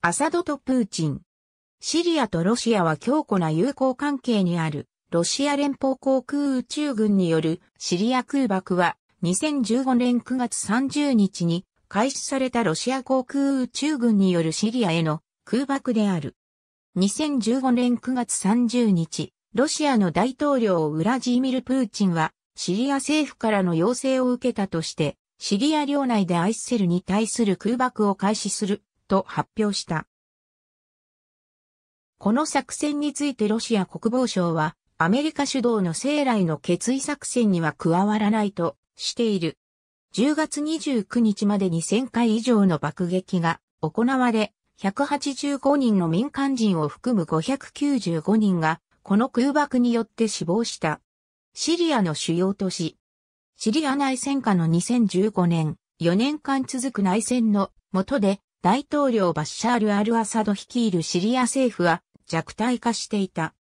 アサドとプーチン。シリアとロシアは強固な友好関係にある、ロシア連邦航空宇宙軍によるシリア空爆は、2015年9月30日に開始されたロシア航空宇宙軍によるシリアへの空爆である。2015年9月30日、ロシアの大統領ウラジーミル・プーチンは、シリア政府からの要請を受けたとして、シリア領内でアイッセルに対する空爆を開始すると発表した。この作戦についてロシア国防省は、アメリカ主導の生来の決意作戦には加わらないとしている。10月29日までに1000回以上の爆撃が行われ、185人の民間人を含む595人が、この空爆によって死亡した。シリアの主要都市。シリア内戦下の2015年、4年間続く内戦の下で、大統領バッシャール・アル・アサド率いるシリア政府は弱体化していた。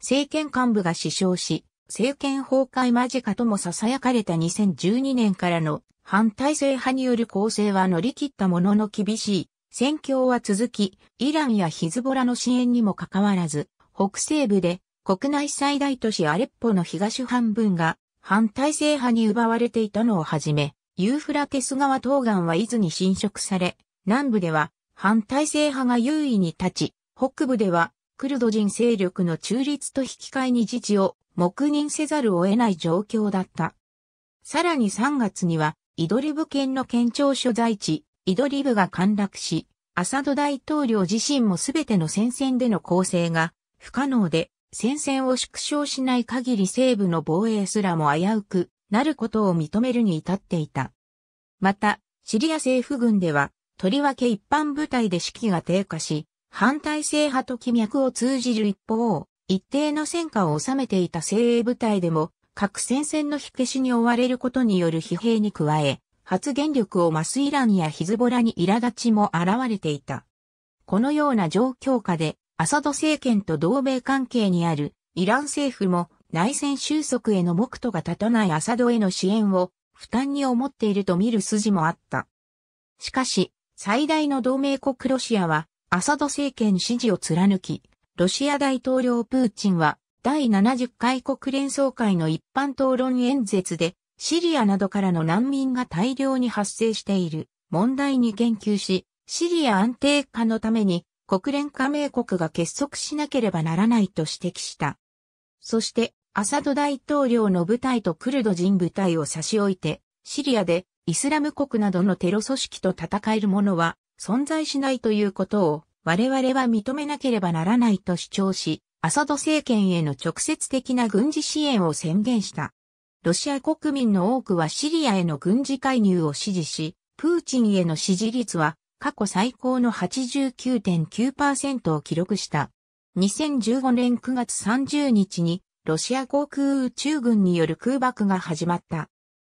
政権幹部が死傷し、政権崩壊間近とも囁かれた2012年からの反体制派による構成は乗り切ったものの厳しい戦況は続き、イランやヒズボラの支援にもかかわらず、北西部で国内最大都市アレッポの東半分が反体制派に奪われていたのをはじめ、ユーフラテス川東岸は伊豆に侵食され、南部では反体制派が優位に立ち、北部ではクルド人勢力の中立と引き換えに自治を黙認せざるを得ない状況だった。さらに3月には、イドリブ県の県庁所在地、イドリブが陥落し、アサド大統領自身もすべての戦線での攻勢が不可能で、戦線を縮小しない限り西部の防衛すらも危うくなることを認めるに至っていた。また、シリア政府軍では、とりわけ一般部隊で士気が低下し、反体制派と気脈を通じる一方、一定の戦果を収めていた精鋭部隊でも、核戦線の火消しに追われることによる疲弊に加え、発言力を増すイランやヒズボラに苛立ちも現れていた。このような状況下で、アサド政権と同盟関係にあるイラン政府も内戦収束への目途が立たないアサドへの支援を負担に思っていると見る筋もあった。しかし、最大の同盟国ロシアは、アサド政権支持を貫き、ロシア大統領プーチンは、第70回国連総会の一般討論演説で、シリアなどからの難民が大量に発生している問題に言及し、シリア安定化のために国連加盟国が結束しなければならないと指摘した。そして、アサド大統領の部隊とクルド人部隊を差し置いて、シリアでイスラム国などのテロ組織と戦えるものは存在しないということを我々は認めなければならないと主張し、アサド政権への直接的な軍事支援を宣言した。ロシア国民の多くはシリアへの軍事介入を支持し、プーチンへの支持率は過去最高の89.9%を記録した。2015年9月30日にロシア航空宇宙軍による空爆が始まった。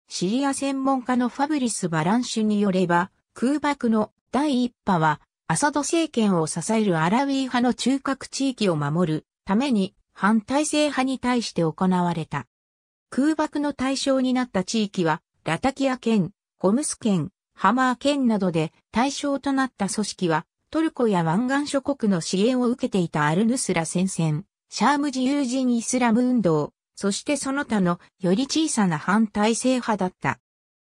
シリア専門家のファブリス・バランシュによれば、空爆の第一波は、アサド政権を支えるアラウィー派の中核地域を守るために反体制派に対して行われた。空爆の対象になった地域は、ラタキア県、ホムス県、ハマー県などで対象となった組織は、トルコや湾岸諸国の支援を受けていたアルヌスラ戦線、シャーム自由人イスラム運動、そしてその他のより小さな反体制派だった。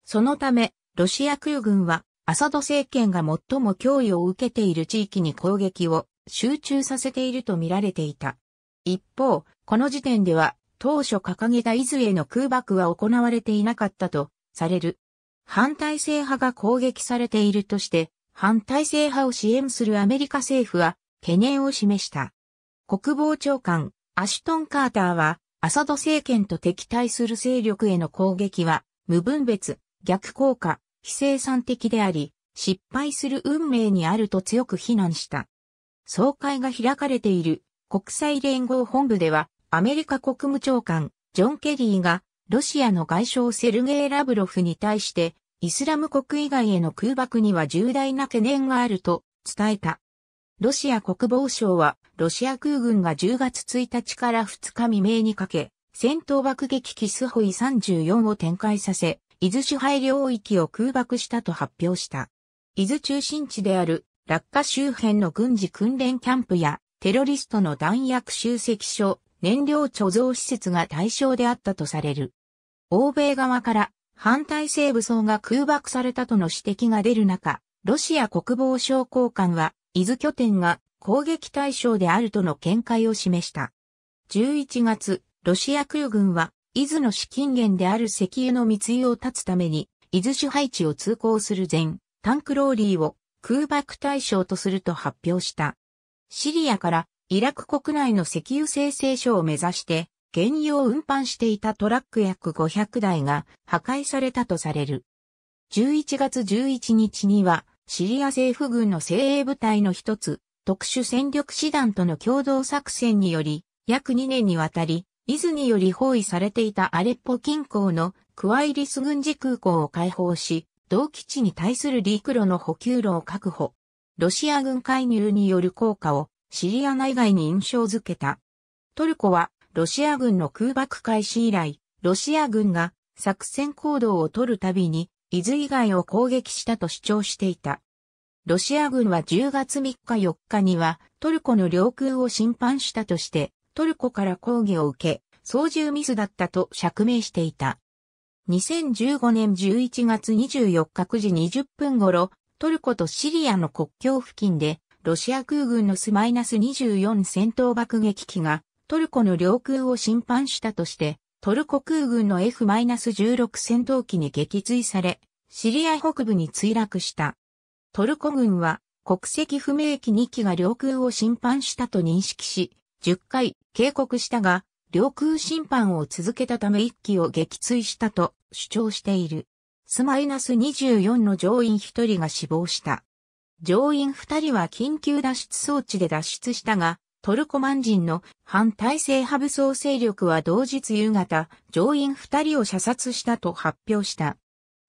そのため、ロシア空軍は、アサド政権が最も脅威を受けている地域に攻撃を集中させていると見られていた。一方、この時点では、当初掲げた伊豆への空爆は行われていなかったと、される。反体制派が攻撃されているとして、反体制派を支援するアメリカ政府は懸念を示した。国防長官、アシュトン・カーターはアサド政権と敵対する勢力への攻撃は、無分別、逆効果、非生産的であり、失敗する運命にあると強く非難した。総会が開かれている国際連合本部では、アメリカ国務長官、ジョン・ケリーが、ロシアの外相セルゲイ・ラブロフに対して、イスラム国以外への空爆には重大な懸念があると伝えた。ロシア国防省は、ロシア空軍が10月1日から2日未明にかけ、戦闘爆撃機スホイ34を展開させ、伊豆支配領域を空爆したと発表した。伊豆中心地である落下周辺の軍事訓練キャンプやテロリストの弾薬集積所、燃料貯蔵施設が対象であったとされる。欧米側から反対性武装が空爆されたとの指摘が出る中、ロシア国防省高官は伊豆拠点が攻撃対象であるとの見解を示した。11月、ロシア空軍は、伊豆の資金源である石油の密輸を断つために、伊豆支配地を通行する前、タンクローリーを空爆対象とすると発表した。シリアからイラク国内の石油生成所を目指して、原油を運搬していたトラック約500台が破壊されたとされる。11月11日にはシリア政府軍の精鋭部隊の一つ、特殊戦力師団との共同作戦により、約2年にわたり、伊豆により包囲されていたアレッポ近郊のクワイリス軍事空港を開放し、同基地に対する陸路の補給路を確保。ロシア軍介入による効果をシリア内外に印象づけた。トルコはロシア軍の空爆開始以来、ロシア軍が作戦行動を取るたびに伊豆以外を攻撃したと主張していた。ロシア軍は10月3日4日にはトルコの領空を侵犯したとしてトルコから抗議を受け操縦ミスだったと釈明していた。2015年11月24日9時20分頃トルコとシリアの国境付近でロシア空軍のスマイナス24戦闘爆撃機がトルコの領空を侵犯したとしてトルコ空軍の F-16 戦闘機に撃墜され、シリア北部に墜落した。トルコ軍は国籍不明機2機が領空を侵犯したと認識し、10回警告したが、領空侵犯を続けたため1機を撃墜したと主張している。スマイナス24の乗員1人が死亡した。乗員2人は緊急脱出装置で脱出したが、トルコマン人の反体制派武装勢力は同日夕方、乗員2人を射殺したと発表した。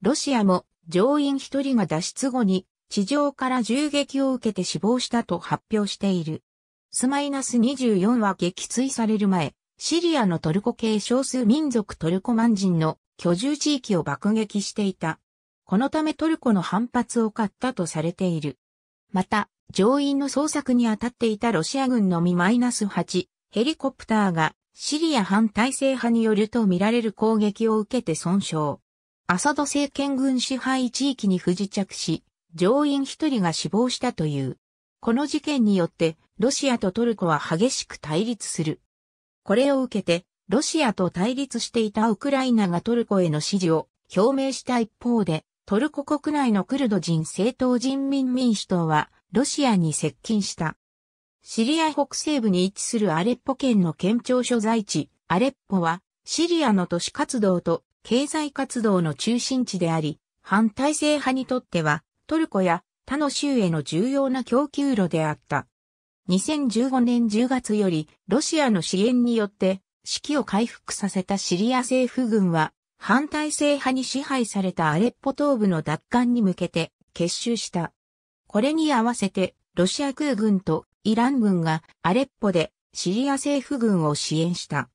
ロシアも乗員1人が脱出後に地上から銃撃を受けて死亡したと発表している。スマイナス24は撃墜される前、シリアのトルコ系少数民族トルコマン人の居住地域を爆撃していた。このためトルコの反発を買ったとされている。また、乗員の捜索に当たっていたロシア軍のみ -8 ヘリコプターがシリア反体制派によると見られる攻撃を受けて損傷。アサド政権軍支配地域に不時着し、乗員一人が死亡したという。この事件によってロシアとトルコは激しく対立する。これを受けてロシアと対立していたウクライナがトルコへの支持を表明した一方で、トルコ国内のクルド人政党人民民主党はロシアに接近した。シリア北西部に位置するアレッポ県の県庁所在地、アレッポは、シリアの都市活動と経済活動の中心地であり、反体制派にとっては、トルコや他の州への重要な供給路であった。2015年10月より、ロシアの支援によって、士気を回復させたシリア政府軍は、反体制派に支配されたアレッポ東部の奪還に向けて、結集した。これに合わせて、ロシア空軍とイラン軍がアレッポでシリア政府軍を支援した。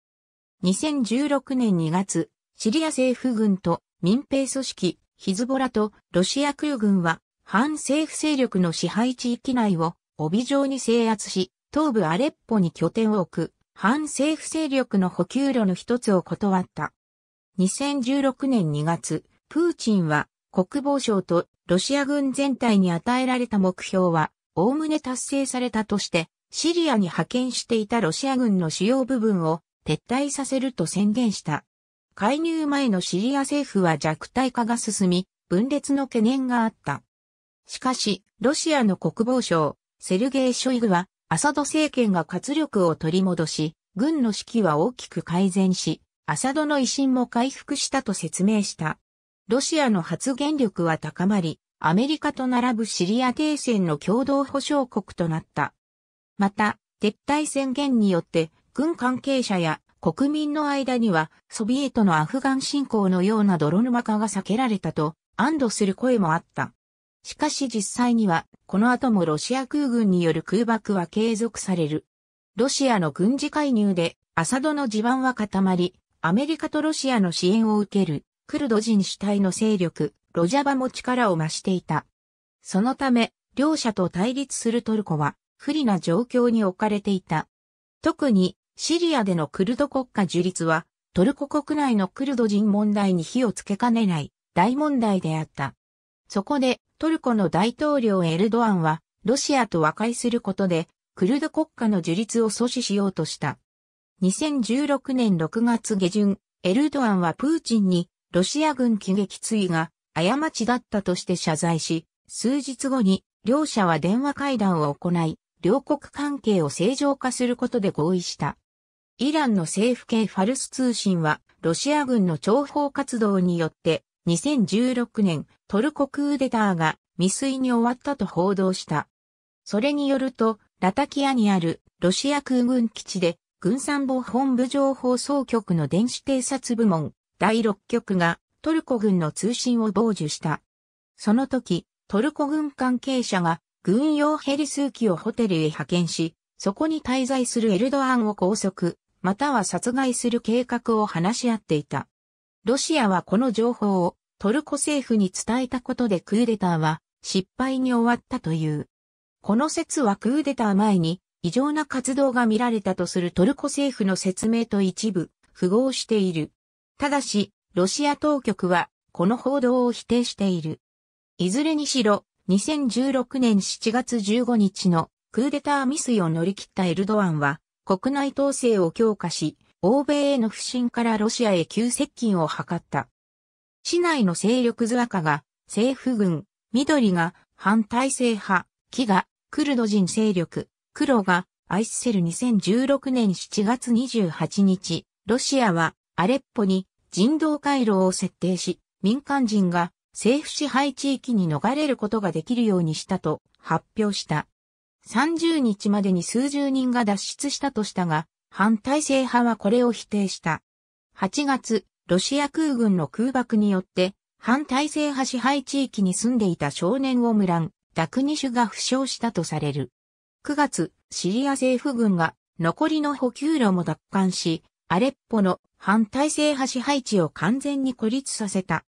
2016年2月、シリア政府軍と民兵組織ヒズボラとロシア空軍は反政府勢力の支配地域内を帯状に制圧し、東部アレッポに拠点を置く反政府勢力の補給路の一つを断った。2016年2月、プーチンは国防省とロシア軍全体に与えられた目標は、おおむね達成されたとして、シリアに派遣していたロシア軍の主要部分を撤退させると宣言した。介入前のシリア政府は弱体化が進み、分裂の懸念があった。しかし、ロシアの国防省、セルゲイ・ショイグは、アサド政権が活力を取り戻し、軍の士気は大きく改善し、アサドの威信も回復したと説明した。ロシアの発言力は高まり、アメリカと並ぶシリア停戦の共同保障国となった。また、撤退宣言によって、軍関係者や国民の間には、ソビエトのアフガン侵攻のような泥沼化が避けられたと、安堵する声もあった。しかし実際には、この後もロシア空軍による空爆は継続される。ロシアの軍事介入で、アサドの地盤は固まり、アメリカとロシアの支援を受けるクルド人主体の勢力、ロジャバも力を増していた。そのため、両者と対立するトルコは不利な状況に置かれていた。特にシリアでのクルド国家樹立はトルコ国内のクルド人問題に火をつけかねない大問題であった。そこでトルコの大統領エルドアンはロシアと和解することでクルド国家の樹立を阻止しようとした。2016年6月下旬、エルドアンはプーチンにロシア軍機撃墜が過ちだったとして謝罪し、数日後に両者は電話会談を行い、両国関係を正常化することで合意した。イランの政府系ファルス通信は、ロシア軍の諜報活動によって、2016年トルコクーデターが未遂に終わったと報道した。それによると、ラタキアにあるロシア空軍基地で軍参謀本部情報総局の電子偵察部門第6局がトルコ軍の通信を傍受した。その時、トルコ軍関係者が軍用ヘリ数機をホテルへ派遣し、そこに滞在するエルドアンを拘束、または殺害する計画を話し合っていた。ロシアはこの情報をトルコ政府に伝えたことでクーデターは失敗に終わったという。この説はクーデター前に異常な活動が見られたとするトルコ政府の説明と一部符合している。ただし、ロシア当局は、この報道を否定している。いずれにしろ、2016年7月15日のクーデター未遂を乗り切ったエルドアンは、国内統制を強化し、欧米への不信からロシアへ急接近を図った。市内の勢力図赤が、政府軍、緑が反体制派、木がクルド人勢力、黒がアイスセル2016年7月28日、ロシアはアレッポに人道回廊を設定し、民間人が政府支配地域に逃れることができるようにしたと発表した。30日までに数十人が脱出したとしたが、反体制派はこれを否定した。8月、ロシア空軍の空爆によって、反体制派支配地域に住んでいた少年をムラン、ダクニシュが負傷したとされる。9月、シリア政府軍が残りの補給路も奪還し、アレッポの反体制派支配地を完全に孤立させた。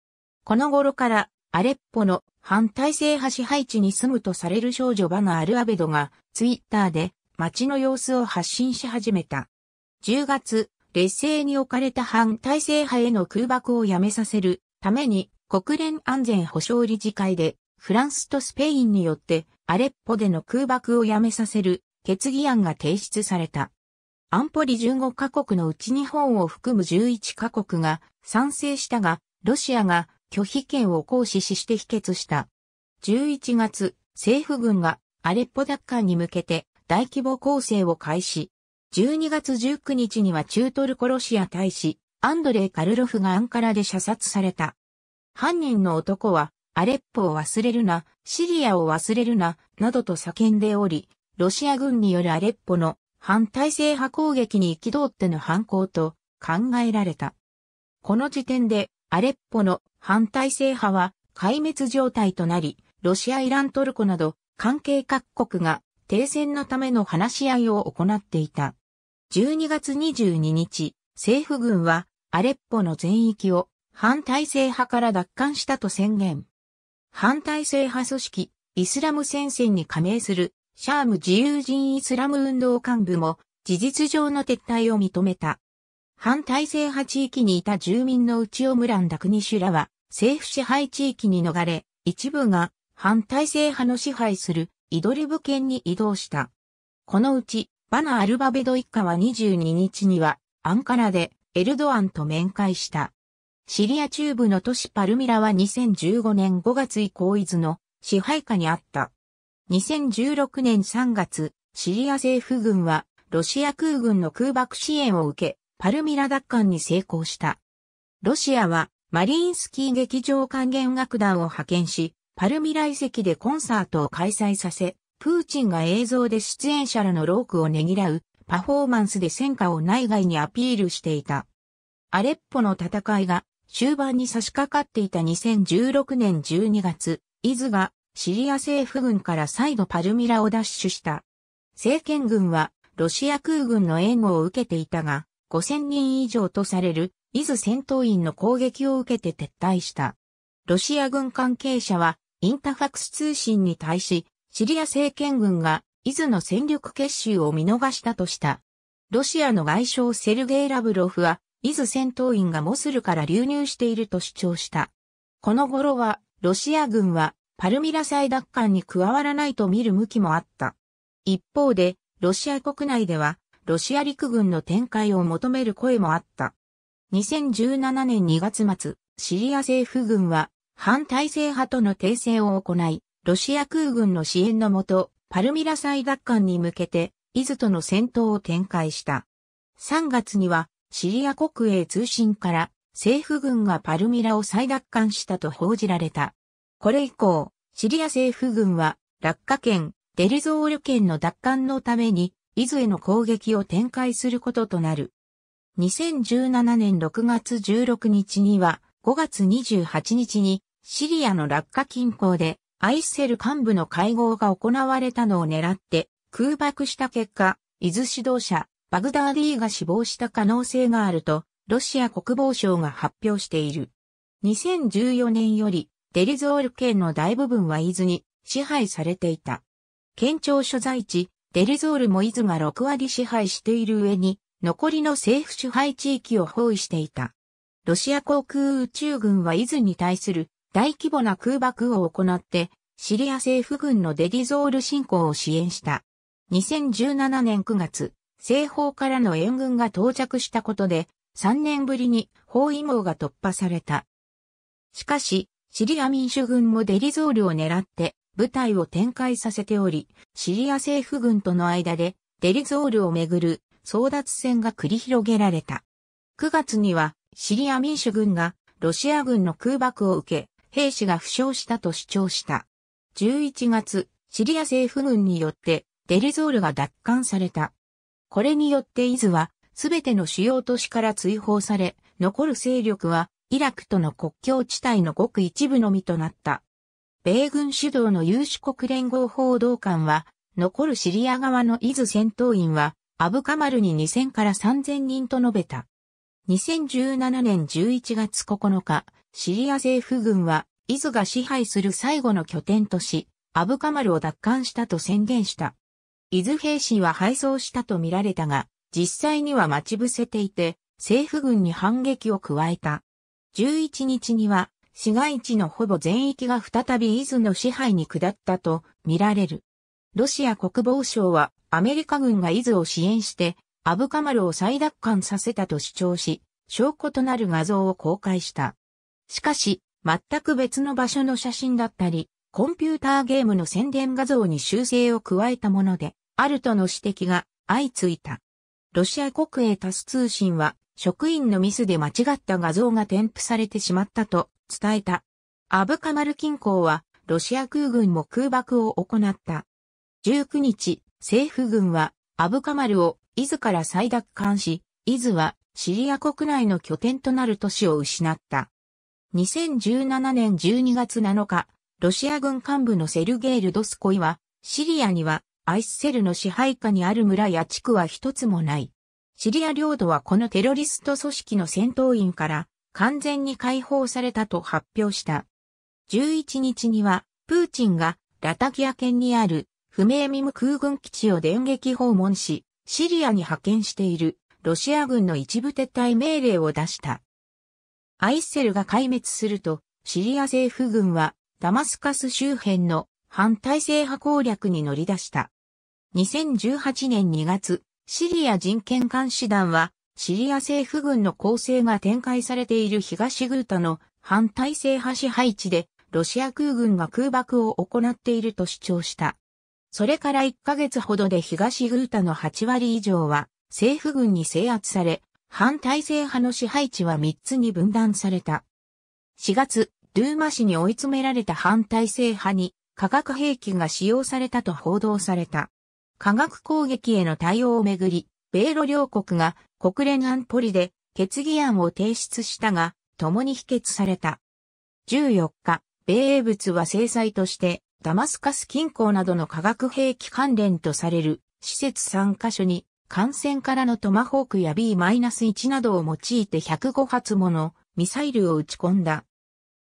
この頃からアレッポの反体制派支配地に住むとされる少女バナ・アルアベドがツイッターで街の様子を発信し始めた。10月、劣勢に置かれた反体制派への空爆をやめさせるために国連安全保障理事会でフランスとスペインによってアレッポでの空爆をやめさせる決議案が提出された。安保理15カ国のうち日本を含む11カ国が賛成したが、ロシアが拒否権を行使しして否決した。11月、政府軍がアレッポ奪還に向けて大規模攻勢を開始。12月19日には中トルコロシア大使、アンドレイ・カルロフがアンカラで射殺された。犯人の男は、アレッポを忘れるな、シリアを忘れるな、などと叫んでおり、ロシア軍によるアレッポの反体制派攻撃に憤っての犯行と考えられた。この時点でアレッポの反体制派は壊滅状態となり、ロシア、イラン、トルコなど関係各国が停戦のための話し合いを行っていた。12月22日、政府軍はアレッポの全域を反体制派から奪還したと宣言。反体制派組織イスラム戦線に加盟するシャーム自由人イスラム運動幹部も事実上の撤退を認めた。反体制派地域にいた住民のうちオムンダクニシュらは政府支配地域に逃れ、一部が反体制派の支配するイドリブ県に移動した。このうちバナ・アルバベド一家は22日にはアンカラでエルドアンと面会した。シリア中部の都市パルミラは2015年5月以降伊豆の支配下にあった。2016年3月、シリア政府軍はロシア空軍の空爆支援を受け、パルミラ奪還に成功した。ロシアはマリンスキー劇場管弦楽団を派遣し、パルミラ遺跡でコンサートを開催させ、プーチンが映像で出演者らのロークをねぎらうパフォーマンスで戦果を内外にアピールしていた。アレッポの戦いが終盤に差し掛かっていた2016年12月、イズがシリア政府軍から再度パルミラを奪取した。政権軍はロシア空軍の援護を受けていたが、5000人以上とされる伊豆戦闘員の攻撃を受けて撤退した。ロシア軍関係者はインタファクス通信に対し、シリア政権軍が伊豆の戦力結集を見逃したとした。ロシアの外相セルゲイ・ラブロフは、伊豆戦闘員がモスルから流入していると主張した。この頃は、ロシア軍はパルミラ再奪還に加わらないと見る向きもあった。一方で、ロシア国内では、ロシア陸軍の展開を求める声もあった。2017年2月末、シリア政府軍は、反体制派との訂正を行い、ロシア空軍の支援のもと、パルミラ再奪還に向けて、イズとの戦闘を展開した。3月には、シリア国営通信から、政府軍がパルミラを再奪還したと報じられた。これ以降、シリア政府軍は、落下圏、デルゾール圏の奪還のために、伊豆への攻撃を展開することとなる。2017年6月16日には、5月28日に、シリアの落下近郊で、アイセル幹部の会合が行われたのを狙って、空爆した結果、伊豆指導者、バグダーディが死亡した可能性があると、ロシア国防省が発表している。2014年よりデリゾール県の大部分は伊豆に支配されていた。県庁所在地、デリゾールも伊豆が6割支配している上に、残りの政府支配地域を包囲していた。ロシア航空宇宙軍は伊豆に対する大規模な空爆を行って、シリア政府軍のデリゾール侵攻を支援した。2017年9月、西方からの援軍が到着したことで、3年ぶりに包囲網が突破された。しかし、シリア民主軍もデリゾールを狙って部隊を展開させており、シリア政府軍との間でデリゾールをめぐる争奪戦が繰り広げられた。9月にはシリア民主軍がロシア軍の空爆を受け、兵士が負傷したと主張した。11月、シリア政府軍によってデリゾールが奪還された。これによってイズはすべての主要都市から追放され、残る勢力はイラクとの国境地帯のごく一部のみとなった。米軍主導の有志国連合報道官は、残るシリア側のイズ戦闘員は、アブカマルに2000から3000人と述べた。2017年11月9日、シリア政府軍は、イズが支配する最後の拠点とし、アブカマルを奪還したと宣言した。イズ兵士は敗走したとみられたが、実際には待ち伏せていて、政府軍に反撃を加えた。11日には市街地のほぼ全域が再び伊豆の支配に下ったと見られる。ロシア国防省はアメリカ軍が伊豆を支援してアブカマルを再奪還させたと主張し、証拠となる画像を公開した。しかし、全く別の場所の写真だったり、コンピューターゲームの宣伝画像に修正を加えたもので、あるとの指摘が相次いだ。ロシア国営タス通信は、職員のミスで間違った画像が添付されてしまったと伝えた。アブカマル近郊はロシア空軍も空爆を行った。19日、政府軍はアブカマルを伊豆から再奪還し、伊豆はシリア国内の拠点となる都市を失った。2017年12月7日、ロシア軍幹部のセルゲールドスコイは、シリアにはアイスセルの支配下にある村や地区は一つもない。シリア領土はこのテロリスト組織の戦闘員から完全に解放されたと発表した。11日には、プーチンがラタキア県にある不明ミム空軍基地を電撃訪問し、シリアに派遣しているロシア軍の一部撤退命令を出した。アイッセルが壊滅すると、シリア政府軍はダマスカス周辺の反体制派攻略に乗り出した。2018年2月、シリア人権監視団は、シリア政府軍の構成が展開されている東グータの反体制派支配地で、ロシア空軍が空爆を行っていると主張した。それから1ヶ月ほどで東グータの8割以上は政府軍に制圧され、反体制派の支配地は3つに分断された。4月、ドゥーマ市に追い詰められた反体制派に化学兵器が使用されたと報道された。化学攻撃への対応をめぐり、米ロ両国が国連安保理で決議案を提出したが、共に否決された。14日、米英物は制裁として、ダマスカス近郊などの化学兵器関連とされる施設3カ所に、艦船からのトマホークや B-1 などを用いて105発ものミサイルを撃ち込んだ。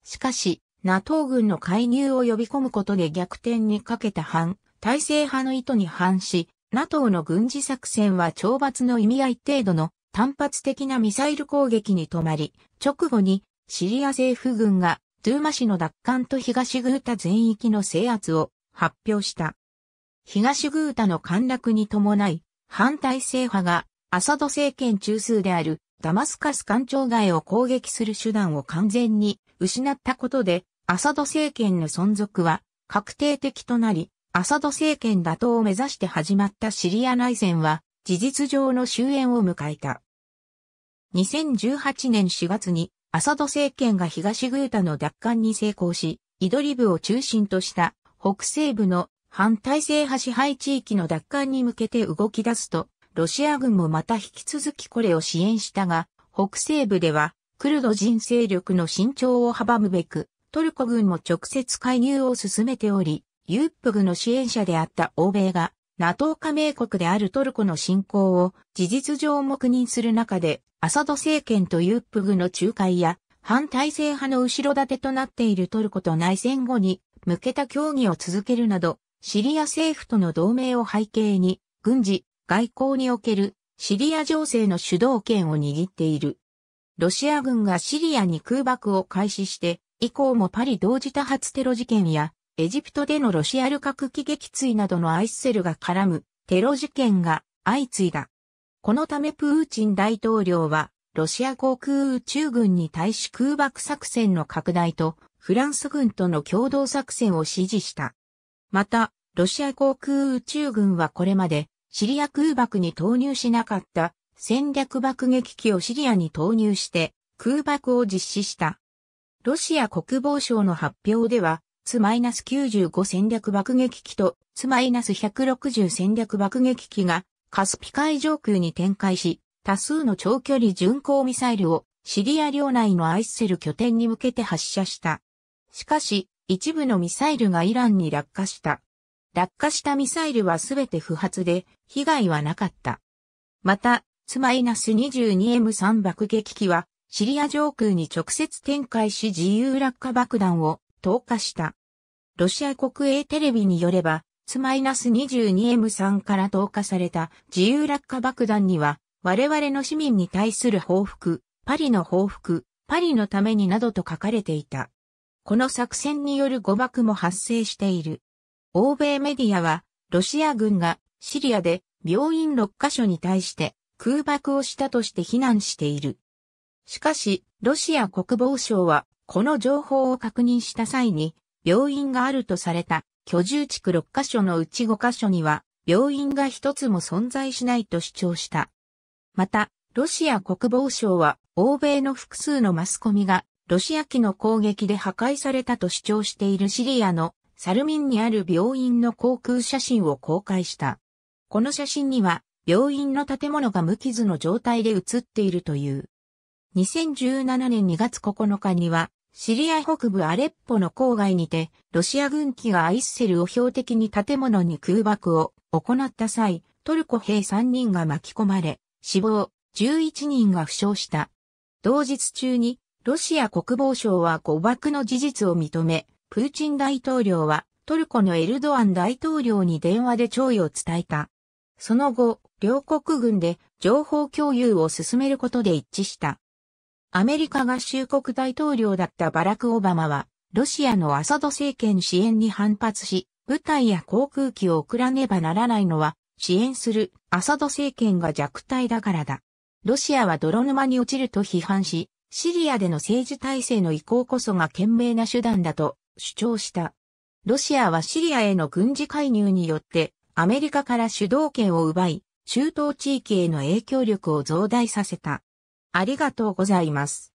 しかし、NATO 軍の介入を呼び込むことで逆転にかけた反体制派の意図に反し、NATO の軍事作戦は懲罰の意味合い程度の単発的なミサイル攻撃に止まり、直後にシリア政府軍がドゥーマ市の奪還と東グータ全域の制圧を発表した。東グータの陥落に伴い、反体制派がアサド政権中枢であるダマスカス官庁街を攻撃する手段を完全に失ったことで、アサド政権の存続は確定的となり、アサド政権打倒を目指して始まったシリア内戦は、事実上の終焉を迎えた。2018年4月に、アサド政権が東グータの奪還に成功し、イドリブを中心とした北西部の反体制派支配地域の奪還に向けて動き出すと、ロシア軍もまた引き続きこれを支援したが、北西部では、クルド人勢力の伸長を阻むべく、トルコ軍も直接介入を進めており、ユップグの支援者であった欧米が NATO 加盟国であるトルコの侵攻を事実上黙認する中で、アサド政権とユップグの仲介や反体制派の後ろ盾となっているトルコと内戦後に向けた協議を続けるなど、シリア政府との同盟を背景に、軍事、外交におけるシリア情勢の主導権を握っている。ロシア軍がシリアに空爆を開始して、以降もパリ同時多発テロ事件やエジプトでのロシアル核機撃墜などのアイスセルが絡むテロ事件が相次いだ。このためプーチン大統領は、ロシア航空宇宙軍に対し空爆作戦の拡大と、フランス軍との共同作戦を指示した。また、ロシア航空宇宙軍はこれまで、シリア空爆に投入しなかった戦略爆撃機をシリアに投入して空爆を実施した。ロシア国防省の発表では、ス9 5戦略爆撃機とス1 6 0戦略爆撃機がカスピ海上空に展開し、多数の長距離巡航ミサイルをシリア領内のアイスセル拠点に向けて発射した。しかし、一部のミサイルがイランに落下した。落下したミサイルはすべて不発で、被害はなかった。また、ツ -22M3 爆撃機は、シリア上空に直接展開し自由落下爆弾を投下した。ロシア国営テレビによれば、S-22M3 から投下された自由落下爆弾には、我々の市民に対する報復、パリの報復、パリのためになどと書かれていた。この作戦による誤爆も発生している。欧米メディアは、ロシア軍がシリアで病院6カ所に対して空爆をしたとして非難している。しかし、ロシア国防省は、この情報を確認した際に、病院があるとされた居住地区6カ所のうち5カ所には病院が一つも存在しないと主張した。また、ロシア国防省は欧米の複数のマスコミがロシア機の攻撃で破壊されたと主張しているシリアのサルミンにある病院の航空写真を公開した。この写真には病院の建物が無傷の状態で写っているという。2017年2月9日にはシリア北部アレッポの郊外にて、ロシア軍機がアイッセルを標的に建物に空爆を行った際、トルコ兵3人が巻き込まれ、死亡、11人が負傷した。同日中に、ロシア国防省は誤爆の事実を認め、プーチン大統領はトルコのエルドアン大統領に電話で弔意を伝えた。その後、両国軍で情報共有を進めることで一致した。アメリカ合衆国大統領だったバラク・オバマは、ロシアのアサド政権支援に反発し、部隊や航空機を送らねばならないのは、支援するアサド政権が弱体だからだ。ロシアは泥沼に落ちると批判し、シリアでの政治体制の移行こそが賢明な手段だと主張した。ロシアはシリアへの軍事介入によって、アメリカから主導権を奪い、中東地域への影響力を増大させた。ありがとうございます。